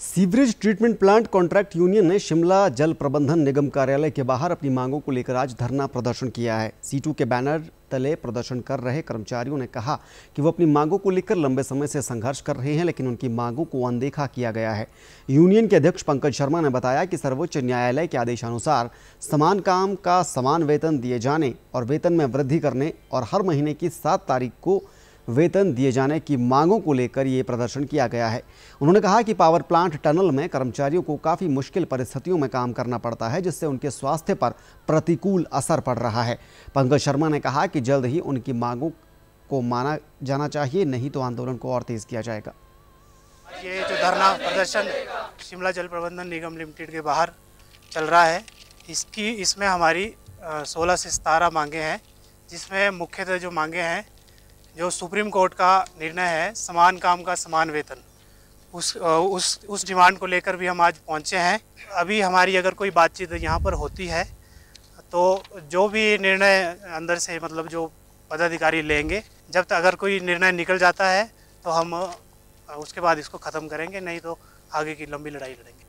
sewerage treatment plant contract union ने शिमला जल प्रबंधन निगम कार्यालय के बाहर अपनी मांगों को लेकर आज धरना प्रदर्शन किया है सीटू के बैनर तले प्रदर्शन कर रहे कर्मचारियों ने कहा कि वो अपनी मांगों को लेकर लंबे समय से संघर्ष कर रहे हैं लेकिन उनकी मांगों को अनदेखा किया गया है यूनियन के अध्यक्ष पंकज शर्मा ने बताया कि सर्वोच्च न्यायालय के आदेशानुसार समान काम का समान वेतन दिए जाने और वेतन में वृद्धि करने और हर महीने की सात तारीख को वेतन दिए जाने की मांगों को लेकर ये प्रदर्शन किया गया है उन्होंने कहा कि पावर प्लांट टनल में कर्मचारियों को काफ़ी मुश्किल परिस्थितियों में काम करना पड़ता है जिससे उनके स्वास्थ्य पर प्रतिकूल असर पड़ रहा है पंकज शर्मा ने कहा कि जल्द ही उनकी मांगों को माना जाना चाहिए नहीं तो आंदोलन को और तेज़ किया जाएगा ये जो धरना प्रदर्शन शिमला जल प्रबंधन निगम लिमिटेड के बाहर चल रहा है इसकी इसमें हमारी सोलह से सतारह मांगे हैं जिसमें मुख्यतः जो मांगे हैं जो सुप्रीम कोर्ट का निर्णय है समान काम का समान वेतन उस उस उस डिमांड को लेकर भी हम आज पहुंचे हैं अभी हमारी अगर कोई बातचीत यहाँ पर होती है तो जो भी निर्णय अंदर से मतलब जो पदाधिकारी लेंगे जब तक अगर कोई निर्णय निकल जाता है तो हम उसके बाद इसको ख़त्म करेंगे नहीं तो आगे की लंबी लड़ाई लड़ेंगे